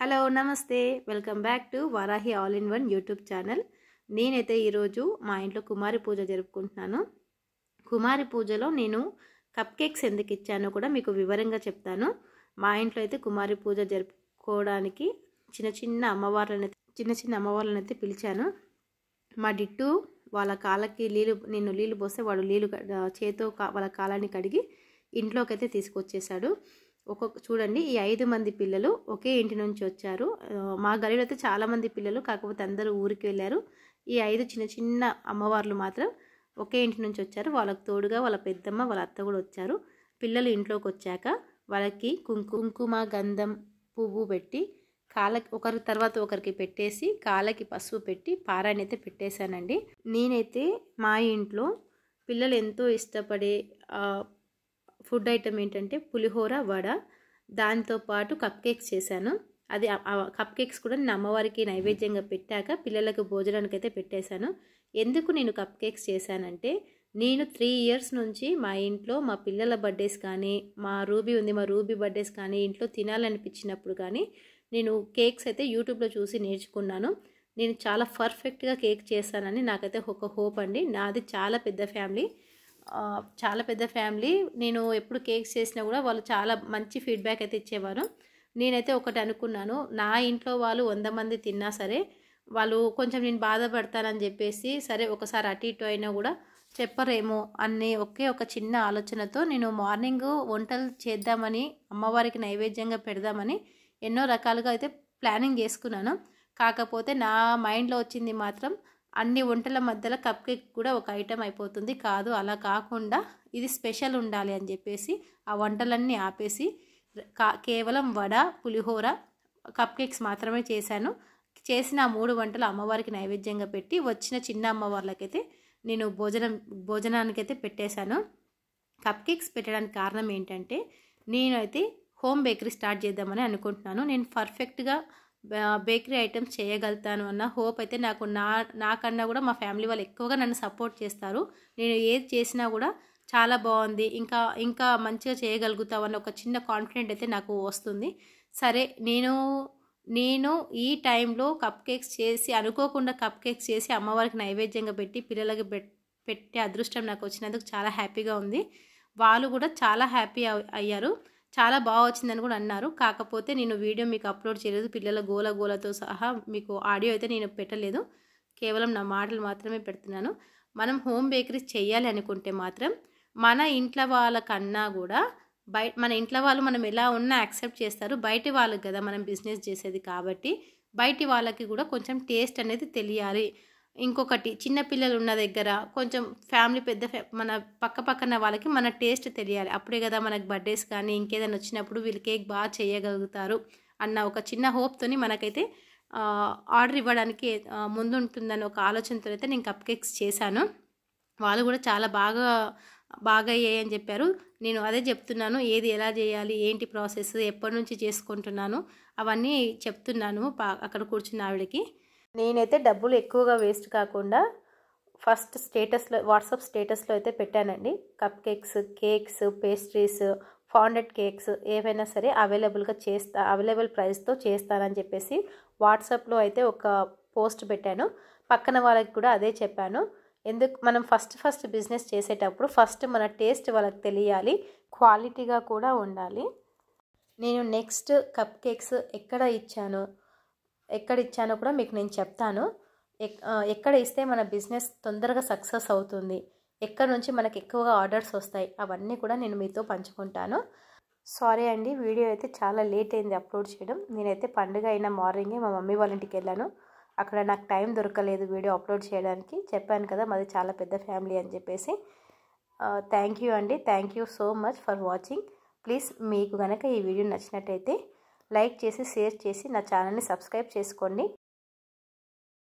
hello నమస్తే welcome back to Varahi all in one YouTube channel నేనైతే ఈరోజు మా ఇంట్లో కుమారి పూజ జరుపుకుంటున్నాను కుమారి పూజలో నేను కప్ కేక్స్ ఎందుకు ఇచ్చానో కూడా మీకు వివరంగా చెప్తాను మా ఇంట్లో అయితే కుమారి పూజ జరుపుకోవడానికి చిన్న చిన్న అమ్మవార్లను చిన్న చిన్న అమ్మవార్లను అయితే పిలిచాను మా డిట్టు వాళ్ళ కాళ్ళకి నీళ్ళు నేను నీళ్ళు పోస్తే వాడు నీళ్ళు చేతో వాళ్ళ కాలాన్ని కడిగి ఇంట్లోకి అయితే తీసుకొచ్చేసాడు ఒక్కొక్క చూడండి ఈ ఐదు మంది పిల్లలు ఒకే ఇంటి నుంచి వచ్చారు మా గలీలో అయితే చాలామంది పిల్లలు కాకపోతే అందరూ ఊరికి వెళ్ళారు ఈ ఐదు చిన్న చిన్న అమ్మవార్లు మాత్రం ఒకే ఇంటి నుంచి వచ్చారు వాళ్ళకు తోడుగా వాళ్ళ పెద్దమ్మ వాళ్ళ అత్త కూడా వచ్చారు పిల్లలు ఇంట్లోకి వచ్చాక వాళ్ళకి కుంకుమ గంధం పువ్వు పెట్టి కాళ్ళకి ఒకరి తర్వాత ఒకరికి పెట్టేసి కాళ్ళకి పసుపు పెట్టి పారాయణ అయితే పెట్టేశానండి నేనైతే మా ఇంట్లో పిల్లలు ఎంతో ఇష్టపడే ఫుడ్ ఐటమ్ ఏంటంటే పులిహోర వడ దాంతోపాటు కప్ కేక్స్ చేశాను అది కప్ కేక్స్ కూడా నేను అమ్మవారికి నైవేద్యంగా పెట్టాక పిల్లలకు భోజనానికి అయితే పెట్టేశాను ఎందుకు నేను కప్ కేక్స్ చేశానంటే నేను త్రీ ఇయర్స్ నుంచి మా ఇంట్లో మా పిల్లల బర్త్డేస్ కానీ మా రూబీ ఉంది మా రూబీ బర్త్డేస్ కానీ ఇంట్లో తినాలనిపించినప్పుడు కానీ నేను కేక్స్ అయితే యూట్యూబ్లో చూసి నేర్చుకున్నాను నేను చాలా పర్ఫెక్ట్గా కేక్ చేస్తానని నాకైతే ఒక హోప్ అండి నాది చాలా పెద్ద ఫ్యామిలీ చాలా పెద్ద ఫ్యామిలీ నేను ఎప్పుడు కేక్స్ చేసినా కూడా వాళ్ళు చాలా మంచి ఫీడ్బ్యాక్ అయితే ఇచ్చేవారు నేనైతే ఒకటి అనుకున్నాను నా ఇంట్లో వాళ్ళు వంద మంది తిన్నా సరే వాళ్ళు కొంచెం నేను బాధపడతానని చెప్పేసి సరే ఒకసారి అటు ఇటు అయినా కూడా చెప్పరేమో అన్నీ ఒకే ఒక చిన్న ఆలోచనతో నేను మార్నింగ్ వంటలు చేద్దామని అమ్మవారికి నైవేద్యంగా పెడదామని ఎన్నో రకాలుగా అయితే ప్లానింగ్ చేసుకున్నాను కాకపోతే నా మైండ్లో వచ్చింది మాత్రం అన్ని వంటల మధ్యలో కప్ కేక్ కూడా ఒక ఐటెం అయిపోతుంది కాదు అలా కాకుండా ఇది స్పెషల్ ఉండాలి అని చెప్పేసి ఆ వంటలన్నీ ఆపేసి కేవలం వడ పులిహోర కప్ కేక్స్ మాత్రమే చేశాను చేసిన ఆ మూడు వంటలు అమ్మవారికి నైవేద్యంగా పెట్టి వచ్చిన చిన్న అమ్మవార్లకైతే నేను భోజనం భోజనానికైతే పెట్టేశాను కప్ కేక్స్ పెట్టడానికి కారణం ఏంటంటే నేనైతే హోమ్ బేకరీ స్టార్ట్ చేద్దామని అనుకుంటున్నాను నేను పర్ఫెక్ట్గా బేకరీ ఐటమ్స్ చేయగలుగుతాను అన్న హోప్ అయితే నాకు నా నాకన్నా కూడా మా ఫ్యామిలీ వాళ్ళు ఎక్కువగా నన్ను సపోర్ట్ చేస్తారు నేను ఏది చేసినా కూడా చాలా బాగుంది ఇంకా ఇంకా మంచిగా చేయగలుగుతావు అన్న ఒక చిన్న కాన్ఫిడెంట్ అయితే నాకు వస్తుంది సరే నేను నేను ఈ టైంలో కప్ కేక్స్ చేసి అనుకోకుండా కప్ కేక్స్ చేసి అమ్మవారికి నైవేద్యంగా పెట్టి పిల్లలకి పెట్టే అదృష్టం నాకు వచ్చినందుకు చాలా హ్యాపీగా ఉంది వాళ్ళు కూడా చాలా హ్యాపీ అయ్యారు చాలా బాగా వచ్చిందని కూడా అన్నారు కాకపోతే నేను వీడియో మీకు అప్లోడ్ చేయలేదు పిల్లల గోల గోలతో సహా మీకు ఆడియో అయితే నేను పెట్టలేదు కేవలం నా మాటలు మాత్రమే పెడుతున్నాను మనం హోమ్ బేకరీస్ చేయాలి అనుకుంటే మాత్రం మన ఇంట్లో వాళ్ళకన్నా కూడా బయట మన ఇంట్లో వాళ్ళు మనం ఎలా ఉన్నా యాక్సెప్ట్ చేస్తారు బయటి వాళ్ళకి కదా మనం బిజినెస్ చేసేది కాబట్టి బయటి వాళ్ళకి కూడా కొంచెం టేస్ట్ అనేది తెలియాలి ఇంకొకటి చిన్నపిల్లలు ఉన్న దగ్గర కొంచెం ఫ్యామిలీ పెద్ద మన పక్క పక్కన వాళ్ళకి మన టేస్ట్ తెలియాలి అప్పుడే కదా మనకు బర్త్డేస్ కానీ ఇంకేదైనా వచ్చినప్పుడు వీళ్ళు కేక్ బాగా చేయగలుగుతారు అన్న ఒక చిన్న హోప్తోని మనకైతే ఆర్డర్ ఇవ్వడానికి ముందుంటుందని ఒక ఆలోచనతో అయితే నేను కప్ కేక్స్ చేశాను వాళ్ళు కూడా చాలా బాగా బాగా అయ్యాయని చెప్పారు నేను అదే చెప్తున్నాను ఏది ఎలా చేయాలి ఏంటి ప్రాసెస్ ఎప్పటి నుంచి చేసుకుంటున్నాను అవన్నీ చెప్తున్నాను అక్కడ కూర్చున్న ఆవిడకి నేనైతే డబ్బులు ఎక్కువగా వేస్ట్ కాకుండా ఫస్ట్ స్టేటస్లో వాట్సాప్ స్టేటస్లో అయితే పెట్టానండి cupcakes cakes pastries fondant cakes ఏవైనా సరే అవైలబుల్గా చేస్తా అవైలబుల్ ప్రైస్తో చేస్తానని చెప్పేసి వాట్సాప్లో అయితే ఒక పోస్ట్ పెట్టాను పక్కన వాళ్ళకి కూడా అదే చెప్పాను ఎందుకు మనం ఫస్ట్ ఫస్ట్ బిజినెస్ చేసేటప్పుడు ఫస్ట్ మన టేస్ట్ వాళ్ళకి తెలియాలి క్వాలిటీగా కూడా ఉండాలి నేను నెక్స్ట్ కప్ కేక్స్ ఎక్కడ ఇచ్చాను ఎక్కడ ఇచ్చానో కూడా మీకు నేను చెప్తాను ఎక్కడ ఇస్తే మన బిజినెస్ తొందరగా సక్సెస్ అవుతుంది ఎక్కడ నుంచి మనకు ఎక్కువగా ఆర్డర్స్ వస్తాయి అవన్నీ కూడా నేను మీతో పంచుకుంటాను సారీ అండి వీడియో అయితే చాలా లేట్ అయింది అప్లోడ్ చేయడం నేనైతే పండుగ అయిన మార్నింగే మా మమ్మీ వాళ్ళ ఇంటికి వెళ్ళాను అక్కడ నాకు టైం దొరకలేదు వీడియో అప్లోడ్ చేయడానికి చెప్పాను కదా మాది చాలా పెద్ద ఫ్యామిలీ అని చెప్పేసి థ్యాంక్ యూ అండి thank you so much for watching please మీకు కనుక ఈ వీడియో నచ్చినట్టయితే లైక్ చేసి షేర్ చేసి నా ఛానల్ని సబ్స్క్రైబ్ చేసుకోండి